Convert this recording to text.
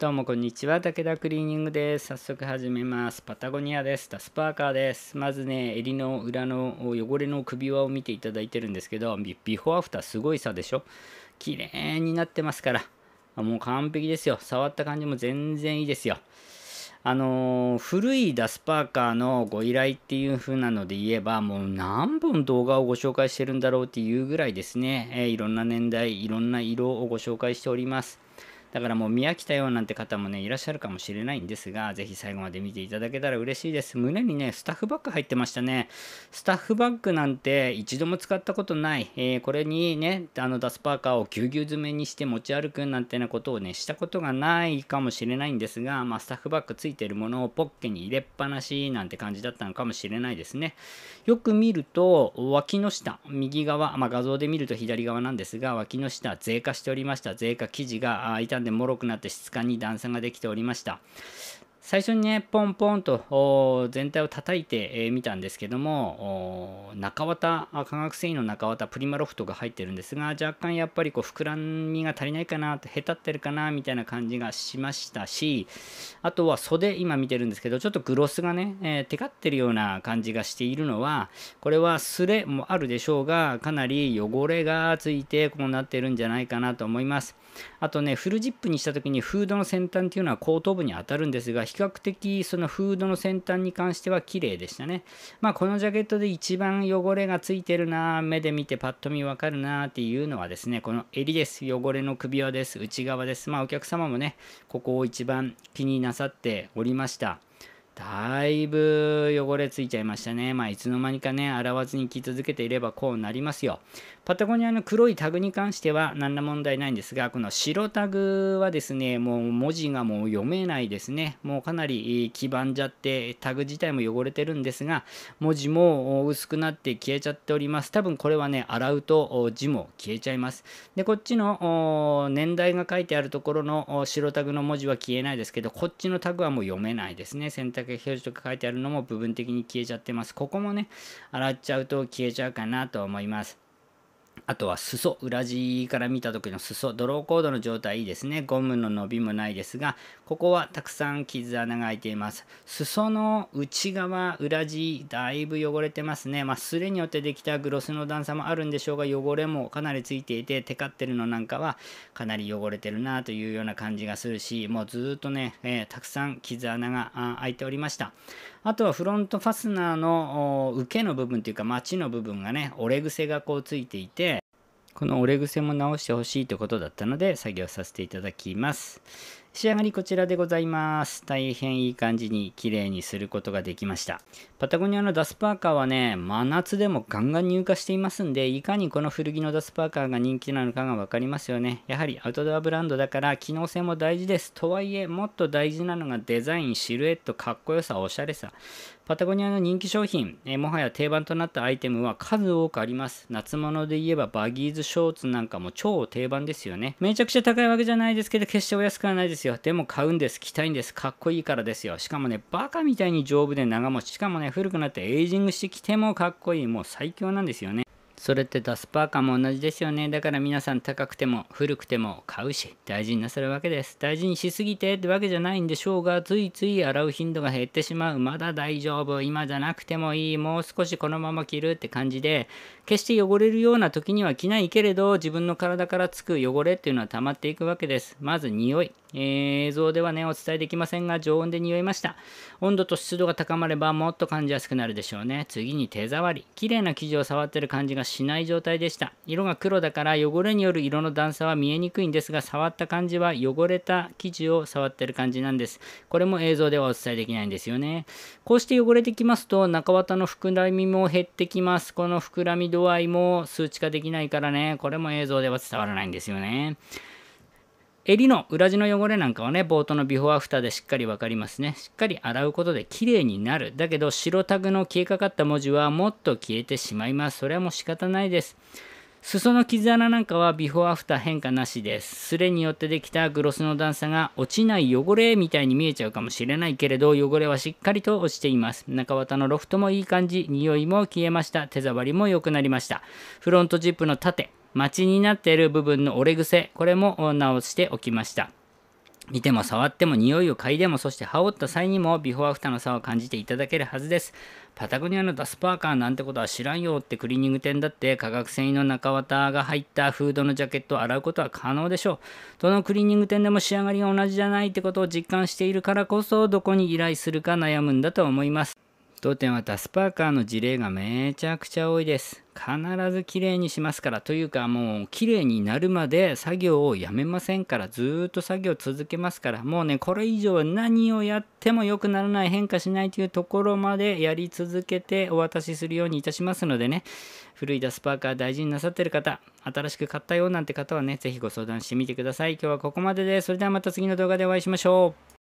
どうもこんにちは。武田クリーニングです。早速始めます。パタゴニアです。ダスパーカーです。まずね、襟の裏の汚れの首輪を見ていただいてるんですけど、ビフォーアフターすごい差でしょ綺麗になってますから。もう完璧ですよ。触った感じも全然いいですよ。あのー、古いダスパーカーのご依頼っていう風なので言えば、もう何本動画をご紹介してるんだろうっていうぐらいですね、えー、いろんな年代、いろんな色をご紹介しております。だからもう見飽きたよなんて方もね、いらっしゃるかもしれないんですが、ぜひ最後まで見ていただけたら嬉しいです。胸にね、スタッフバッグ入ってましたね。スタッフバッグなんて一度も使ったことない。えー、これにね、あのダスパーカーをぎゅうぎゅう詰めにして持ち歩くなんてなことをね、したことがないかもしれないんですが、まあ、スタッフバッグついてるものをポッケに入れっぱなしなんて感じだったのかもしれないですね。よく見ると、脇の下、右側、まあ、画像で見ると左側なんですが、脇の下、税化しておりました。税化記事が、いたんで脆くなって質感に段差ができておりました最初にねポンポンと全体を叩いてみたんですけども中綿化学繊維の中綿プリマロフトが入ってるんですが若干やっぱりこう膨らみが足りないかなとへたってるかなみたいな感じがしましたしあとは袖今見てるんですけどちょっとグロスがね、えー、テカってるような感じがしているのはこれはスレもあるでしょうがかなり汚れがついてこうなってるんじゃないかなと思いますあとねフルジップにした時にフードの先端っていうのは後頭部に当たるんですが比較的そのフードの先端に関しては綺麗でしたね。まあこのジャケットで一番汚れがついてるな、目で見てパッと見わかるなっていうのはですね、この襟です。汚れの首輪です。内側です。まあお客様もね、ここを一番気になさっておりました。だいぶ汚れついちゃいましたね。まあ、いつの間にかね、洗わずに着続けていればこうなりますよ。パタゴニアの黒いタグに関しては何ら問題ないんですが、この白タグはですね、もう文字がもう読めないですね。もうかなり黄ばんじゃって、タグ自体も汚れてるんですが、文字も薄くなって消えちゃっております。多分これはね、洗うと字も消えちゃいます。で、こっちの年代が書いてあるところの白タグの文字は消えないですけど、こっちのタグはもう読めないですね。選択け表示とか書いてあるのも部分的に消えちゃってます。ここもね、洗っちゃうと消えちゃうかなと思います。あとは裾、裏地から見た時の裾、ドローコードの状態いいですね。ゴムの伸びもないですが、ここはたくさん傷穴が開いています。裾の内側、裏地、だいぶ汚れてますね。まあ、すれによってできたグロスの段差もあるんでしょうが、汚れもかなりついていて、テカってるのなんかはかなり汚れてるなというような感じがするし、もうずっとね、えー、たくさん傷穴が開いておりました。あとはフロントファスナーの受けの部分というか、マチの部分がね、折れ癖がこうついていて、この折れ癖も直してほしいということだったので作業させていただきます。仕上がりこちらでございます。大変いい感じに綺麗にすることができました。パタゴニアのダスパーカーはね、真夏でもガンガン入荷していますんで、いかにこの古着のダスパーカーが人気なのかが分かりますよね。やはりアウトドアブランドだから機能性も大事です。とはいえ、もっと大事なのがデザイン、シルエット、かっこよさ、おしゃれさ。パタゴニアの人気商品、えもはや定番となったアイテムは数多くあります。夏物で言えばバギーズショーツなんかも超定番ですよね。めちゃくちゃ高いわけじゃないですけど、決してお安くはないです。ですよ。でも買うんです。着たいんです。かっこいいからですよ。しかもね、バカみたいに丈夫で長持ち。しかもね、古くなってエイジングしてきてもかっこいい。もう最強なんですよね。それってダスパーカーも同じですよね。だから皆さん高くても古くても買うし、大事になさるわけです。大事にしすぎてってわけじゃないんでしょうが、ついつい洗う頻度が減ってしまう。まだ大丈夫。今じゃなくてもいい。もう少しこのまま着るって感じで、決して汚れるような時には着ないけれど、自分の体からつく汚れっていうのは溜まっていくわけです。まず匂い。えー、映像ではね、お伝えできませんが、常温で匂いました。温度と湿度が高まれば、もっと感じやすくなるでしょうね。次に手触り。綺麗な生地を触ってる感じがしない状態でした。色が黒だから、汚れによる色の段差は見えにくいんですが、触った感じは汚れた生地を触ってる感じなんです。これも映像ではお伝えできないんですよね。こうして汚れてきますと、中綿の膨らみも減ってきます。この膨らみ色合いも数値化できないからね、これも映像では伝わらないんですよね。襟の裏地の汚れなんかはね、冒頭のビフォーアフターでしっかり分かりますね。しっかり洗うことで綺麗になる。だけど白タグの消えかかった文字はもっと消えてしまいます。それはもう仕方ないです。裾の傷穴なんかはビフォーアフター変化なしです。スレによってできたグロスの段差が落ちない汚れみたいに見えちゃうかもしれないけれど、汚れはしっかりと落ちています。中綿のロフトもいい感じ、匂いも消えました。手触りも良くなりました。フロントジップの縦、待ちになっている部分の折れ癖、これも直しておきました。見ても触っても匂いを嗅いでもそして羽織った際にもビフォーアフターの差を感じていただけるはずですパタゴニアのダスパーカーなんてことは知らんよってクリーニング店だって化学繊維の中綿が入ったフードのジャケットを洗うことは可能でしょうどのクリーニング店でも仕上がりが同じじゃないってことを実感しているからこそどこに依頼するか悩むんだと思います当店はダスパーカーの事例がめちゃくちゃ多いです。必ず綺麗にしますからというかもう綺麗になるまで作業をやめませんからずっと作業続けますからもうねこれ以上は何をやっても良くならない変化しないというところまでやり続けてお渡しするようにいたしますのでね古いダスパーカー大事になさってる方新しく買ったよなんて方はね是非ご相談してみてください今日はここまでですそれではまた次の動画でお会いしましょう